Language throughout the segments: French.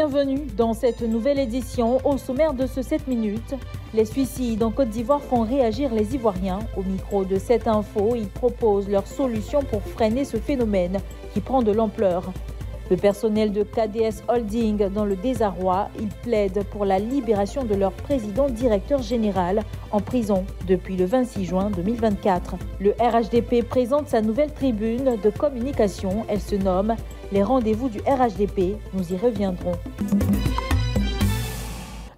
Bienvenue dans cette nouvelle édition. Au sommaire de ce 7 minutes, les suicides en Côte d'Ivoire font réagir les Ivoiriens. Au micro de cette info, ils proposent leurs solutions pour freiner ce phénomène qui prend de l'ampleur. Le personnel de KDS Holding dans le désarroi, ils plaident pour la libération de leur président directeur général en prison depuis le 26 juin 2024. Le RHDP présente sa nouvelle tribune de communication, elle se nomme les rendez-vous du RHDP. Nous y reviendrons.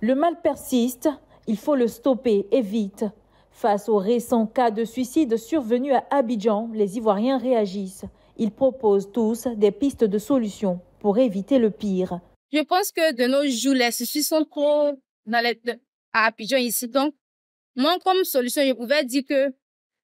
Le mal persiste, il faut le stopper et vite. Face aux récents cas de suicide survenus à Abidjan, les Ivoiriens réagissent. Ils proposent tous des pistes de solutions pour éviter le pire. Je pense que de nos jours, les suicides sont trop dans à Abidjan ici. Donc, moi, comme solution, je pouvais dire que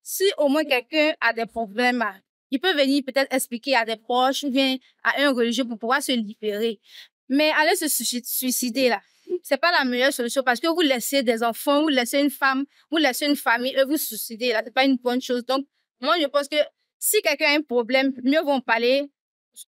si au moins quelqu'un a des problèmes il peut venir peut-être expliquer à des proches ou bien à un religieux pour pouvoir se libérer. Mais aller se suicider, là, c'est pas la meilleure solution parce que vous laissez des enfants, vous laissez une femme, vous laissez une famille, et vous suicider, là, c'est pas une bonne chose. Donc, moi, je pense que si quelqu'un a un problème, mieux vaut en parler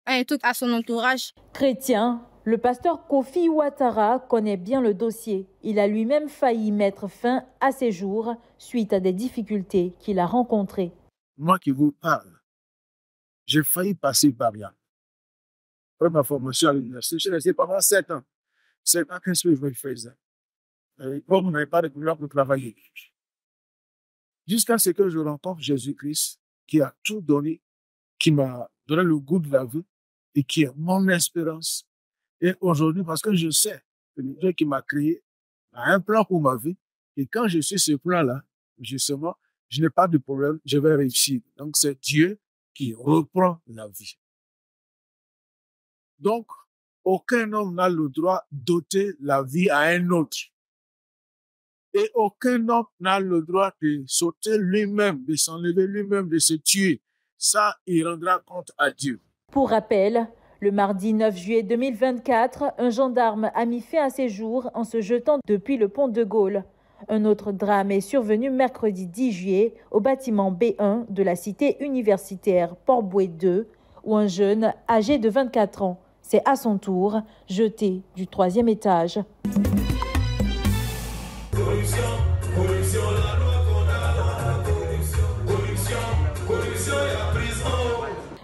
un tout à son entourage. Chrétien, le pasteur Kofi Ouattara connaît bien le dossier. Il a lui-même failli mettre fin à ses jours suite à des difficultés qu'il a rencontrées. Moi qui vous parle, j'ai failli passer par là. Après ma formation à l'université, j'ai resté pendant sept ans. C'est pas qu'est-ce que je faisais. faire ça. Et on n'avait pas de pouvoir pour travailler. Jusqu'à ce que je rencontre Jésus-Christ, qui a tout donné, qui m'a donné le goût de la vie et qui est mon espérance. Et aujourd'hui, parce que je sais que le Dieu qui m'a créé a un plan pour ma vie. Et quand je suis ce plan-là, justement, je n'ai pas de problème, je vais réussir. Donc c'est Dieu qui reprend la vie. Donc, aucun homme n'a le droit d'ôter la vie à un autre. Et aucun homme n'a le droit de sauter lui-même, de s'enlever lui-même, de se tuer. Ça, il rendra compte à Dieu. Pour rappel, le mardi 9 juillet 2024, un gendarme a mis fin à ses jours en se jetant depuis le pont de Gaulle. Un autre drame est survenu mercredi 10 juillet au bâtiment B1 de la cité universitaire Port-Boué 2, où un jeune âgé de 24 ans s'est à son tour jeté du troisième étage.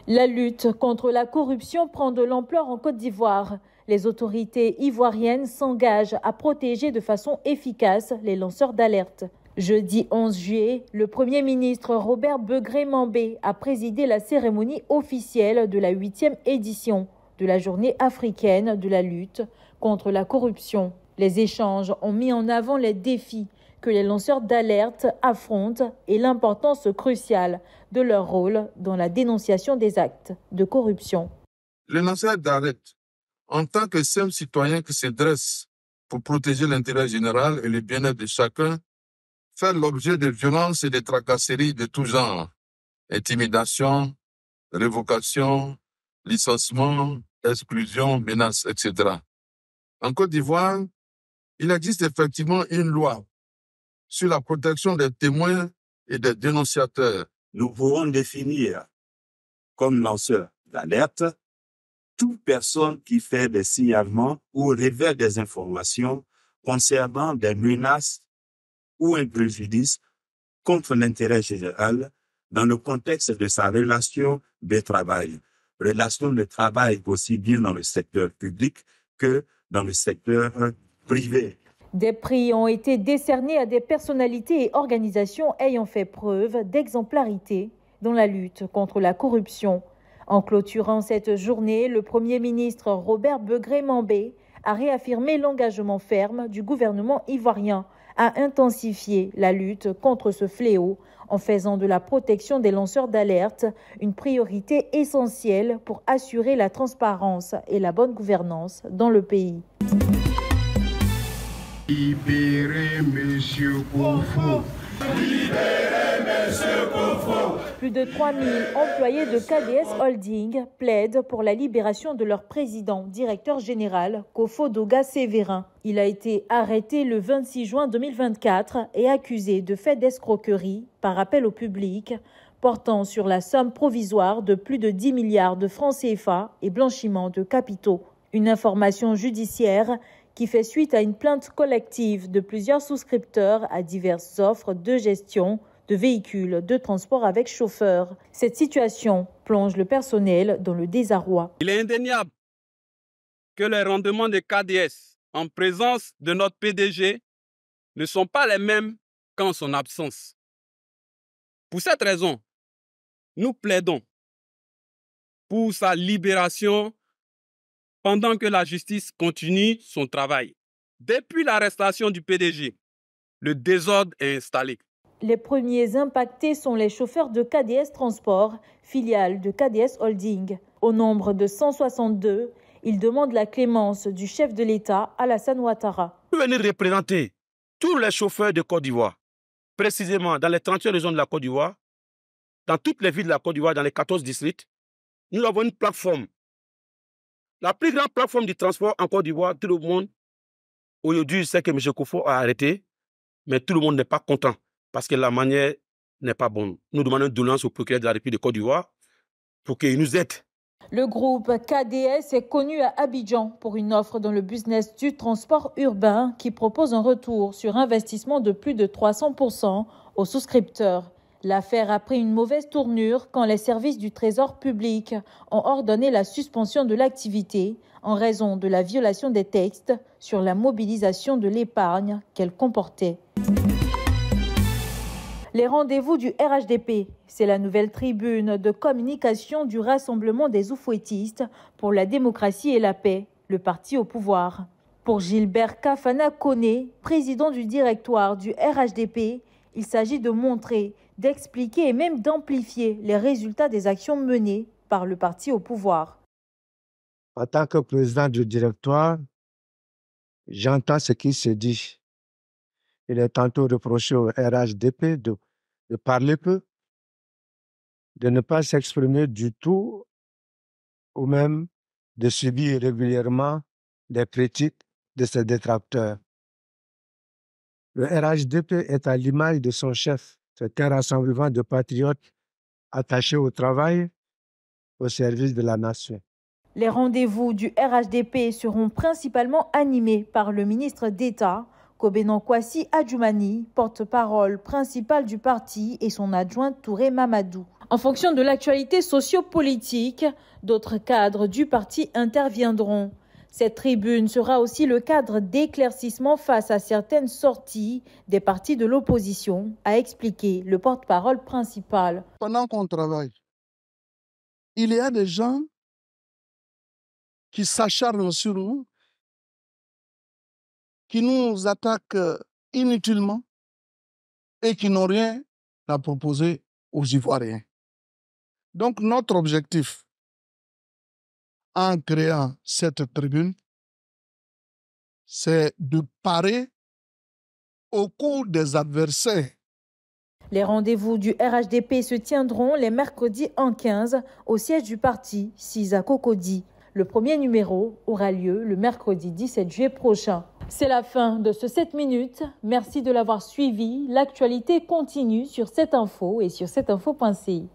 La lutte contre la corruption prend de l'ampleur en Côte d'Ivoire. Les autorités ivoiriennes s'engagent à protéger de façon efficace les lanceurs d'alerte. Jeudi 11 juillet, le Premier ministre Robert Begré Mambé a présidé la cérémonie officielle de la huitième édition de la Journée africaine de la lutte contre la corruption. Les échanges ont mis en avant les défis que les lanceurs d'alerte affrontent et l'importance cruciale de leur rôle dans la dénonciation des actes de corruption. Les lanceurs d'alerte en tant que simple citoyen qui se dresse pour protéger l'intérêt général et le bien-être de chacun, faire l'objet de violences et de tracasseries de tout genre, intimidation, révocation, licenciement, exclusion, menace, etc. En Côte d'Ivoire, il existe effectivement une loi sur la protection des témoins et des dénonciateurs. Nous pouvons définir comme lanceur d'alerte toute personne qui fait des signalements ou révèle des informations concernant des menaces ou un préjudice contre l'intérêt général dans le contexte de sa relation de travail. Relation de travail aussi bien dans le secteur public que dans le secteur privé. Des prix ont été décernés à des personnalités et organisations ayant fait preuve d'exemplarité dans la lutte contre la corruption en clôturant cette journée, le Premier ministre Robert Begré-Mambé a réaffirmé l'engagement ferme du gouvernement ivoirien à intensifier la lutte contre ce fléau en faisant de la protection des lanceurs d'alerte une priorité essentielle pour assurer la transparence et la bonne gouvernance dans le pays. Plus de 000 employés de KDS Holding plaident pour la libération de leur président, directeur général, Kofo Doga Il a été arrêté le 26 juin 2024 et accusé de fait d'escroquerie par appel au public portant sur la somme provisoire de plus de 10 milliards de francs CFA et blanchiment de capitaux. Une information judiciaire qui fait suite à une plainte collective de plusieurs souscripteurs à diverses offres de gestion de véhicules de transport avec chauffeur. Cette situation plonge le personnel dans le désarroi. Il est indéniable que les rendements de KDS en présence de notre PDG ne sont pas les mêmes qu'en son absence. Pour cette raison, nous plaidons pour sa libération pendant que la justice continue son travail. Depuis l'arrestation du PDG, le désordre est installé. Les premiers impactés sont les chauffeurs de KDS Transport, filiale de KDS Holding. Au nombre de 162, ils demandent la clémence du chef de l'État, Alassane Ouattara. Venez représenter tous les chauffeurs de Côte d'Ivoire, précisément dans les 31 régions de la Côte d'Ivoire, dans toutes les villes de la Côte d'Ivoire, dans les 14 districts. Nous avons une plateforme. La plus grande plateforme du transport en Côte d'Ivoire, tout le monde, aujourd'hui, sait que M. Koufo a arrêté, mais tout le monde n'est pas content parce que la manière n'est pas bonne. Nous demandons une au procureur de la République de Côte d'Ivoire pour qu'il nous aide. Le groupe KDS est connu à Abidjan pour une offre dans le business du transport urbain qui propose un retour sur investissement de plus de 300% aux souscripteurs. L'affaire a pris une mauvaise tournure quand les services du Trésor public ont ordonné la suspension de l'activité en raison de la violation des textes sur la mobilisation de l'épargne qu'elle comportait. Les rendez-vous du RHDP, c'est la nouvelle tribune de communication du Rassemblement des Oufouettistes pour la démocratie et la paix, le parti au pouvoir. Pour Gilbert Kafana Kone, président du directoire du RHDP, il s'agit de montrer, d'expliquer et même d'amplifier les résultats des actions menées par le parti au pouvoir. En tant que président du directoire, j'entends ce qui se dit il est tantôt reproché au RHDP de, parler peu, de ne pas s'exprimer du tout, ou même de subir régulièrement des critiques de ses détracteurs. Le RHDP est à l'image de son chef. C'est un rassemblement de patriotes attachés au travail, au service de la nation. Les rendez-vous du RHDP seront principalement animés par le ministre d'État, Kobenan Kwasi Adjumani, porte-parole principale du parti, et son adjoint Touré Mamadou. En fonction de l'actualité sociopolitique, d'autres cadres du parti interviendront. Cette tribune sera aussi le cadre d'éclaircissement face à certaines sorties des partis de l'opposition, a expliqué le porte-parole principal. Pendant qu'on travaille, il y a des gens qui s'acharnent sur nous qui nous attaquent euh, inutilement et qui n'ont rien à proposer aux Ivoiriens. Donc notre objectif en créant cette tribune, c'est de parer au cours des adversaires. Les rendez-vous du RHDP se tiendront les mercredis en 15 au siège du parti, Sisa Cocody. Le premier numéro aura lieu le mercredi 17 juillet prochain. C'est la fin de ce 7 minutes. Merci de l'avoir suivi. L'actualité continue sur cette info et sur cette info.ci.